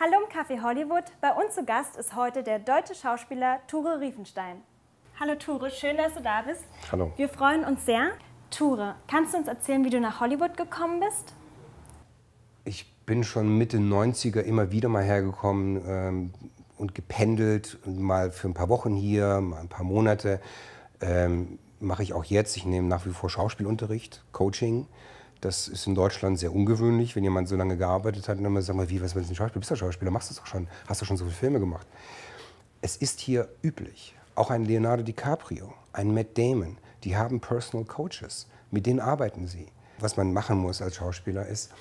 Hallo im Café Hollywood. Bei uns zu Gast ist heute der deutsche Schauspieler Ture Riefenstein. Hallo Ture, schön, dass du da bist. Hallo. Wir freuen uns sehr. Ture, kannst du uns erzählen, wie du nach Hollywood gekommen bist? Ich bin schon Mitte 90er immer wieder mal hergekommen ähm, und gependelt, mal für ein paar Wochen hier, mal ein paar Monate. Ähm, Mache ich auch jetzt. Ich nehme nach wie vor Schauspielunterricht, Coaching. Das ist in Deutschland sehr ungewöhnlich, wenn jemand so lange gearbeitet hat und dann sagen wir, wie, was willst du ein Schauspieler? Bist du Schauspieler? Machst du es doch schon? Hast du schon so viele Filme gemacht? Es ist hier üblich. Auch ein Leonardo DiCaprio, ein Matt Damon, die haben Personal Coaches. Mit denen arbeiten sie. Was man machen muss als Schauspieler ist,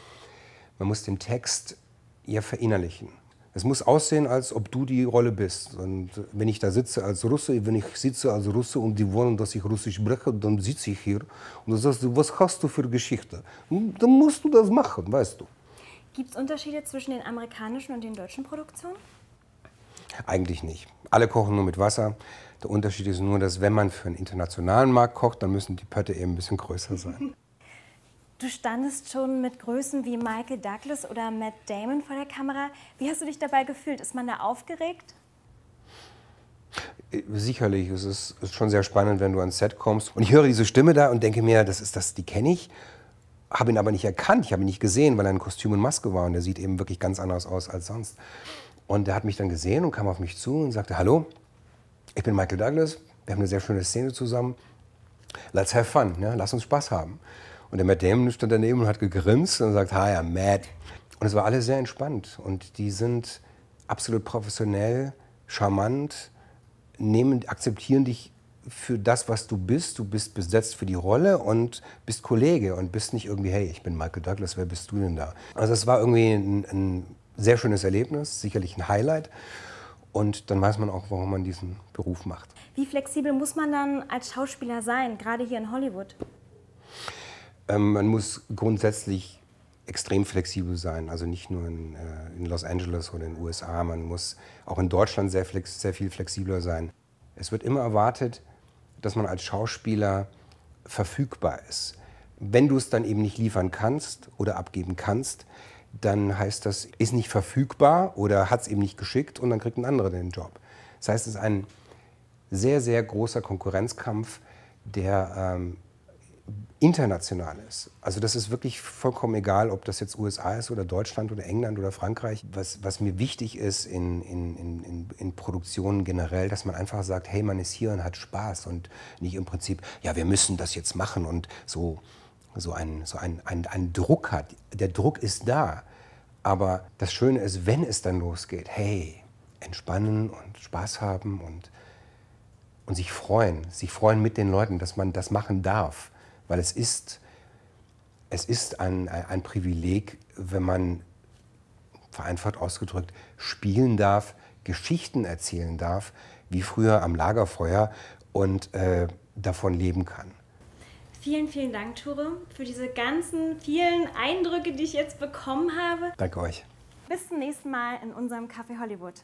man muss den Text ja verinnerlichen. Es muss aussehen, als ob du die Rolle bist. Und wenn ich da sitze als Russe, wenn ich sitze als Russe und die wollen, dass ich Russisch spreche, dann sitze ich hier und dann sagst du, was hast du für Geschichte? Hm, dann musst du das machen, weißt du. Gibt es Unterschiede zwischen den amerikanischen und den deutschen Produktionen? Eigentlich nicht. Alle kochen nur mit Wasser. Der Unterschied ist nur, dass wenn man für einen internationalen Markt kocht, dann müssen die Pötte eben ein bisschen größer sein. Du standest schon mit Größen wie Michael Douglas oder Matt Damon vor der Kamera. Wie hast du dich dabei gefühlt? Ist man da aufgeregt? Äh, sicherlich, es ist, ist schon sehr spannend, wenn du ans Set kommst. Und ich höre diese Stimme da und denke mir, das ist das, die kenne ich. Habe ihn aber nicht erkannt, ich habe ihn nicht gesehen, weil er in Kostüm und Maske war und der sieht eben wirklich ganz anders aus als sonst. Und er hat mich dann gesehen und kam auf mich zu und sagte, hallo, ich bin Michael Douglas, wir haben eine sehr schöne Szene zusammen, let's have fun, ne? lass uns Spaß haben. Und der Matt Damon stand daneben und hat gegrinst und sagt, hi, I'm Matt. Und es war alles sehr entspannt. Und die sind absolut professionell, charmant, nehmen, akzeptieren dich für das, was du bist. Du bist besetzt für die Rolle und bist Kollege und bist nicht irgendwie, hey, ich bin Michael Douglas, wer bist du denn da? Also es war irgendwie ein, ein sehr schönes Erlebnis, sicherlich ein Highlight. Und dann weiß man auch, warum man diesen Beruf macht. Wie flexibel muss man dann als Schauspieler sein, gerade hier in Hollywood? Ähm, man muss grundsätzlich extrem flexibel sein, also nicht nur in, äh, in, Los Angeles oder in den USA, man muss auch in Deutschland sehr, flex, sehr viel flexibler sein. Es wird immer erwartet, dass man als Schauspieler verfügbar ist. Wenn du es dann eben nicht liefern kannst oder abgeben kannst, dann heißt das, ist nicht verfügbar oder hat es eben nicht geschickt und dann kriegt ein anderer den Job. Das heißt, es ist ein sehr, sehr großer Konkurrenzkampf, der ähm, international ist. Also das ist wirklich vollkommen egal, ob das jetzt USA ist oder Deutschland oder England oder Frankreich. Was, was mir wichtig ist in, in, in, in Produktionen generell, dass man einfach sagt, hey, man ist hier und hat Spaß und nicht im Prinzip, ja, wir müssen das jetzt machen und so, so, einen, so einen, einen, einen Druck hat. Der Druck ist da. Aber das Schöne ist, wenn es dann losgeht, hey, entspannen und Spaß haben und, und sich freuen, sich freuen mit den Leuten, dass man das machen darf. Weil es ist, es ist ein, ein Privileg, wenn man, vereinfacht ausgedrückt, spielen darf, Geschichten erzählen darf, wie früher am Lagerfeuer und äh, davon leben kann. Vielen, vielen Dank, Ture, für diese ganzen vielen Eindrücke, die ich jetzt bekommen habe. Danke euch. Bis zum nächsten Mal in unserem Café Hollywood.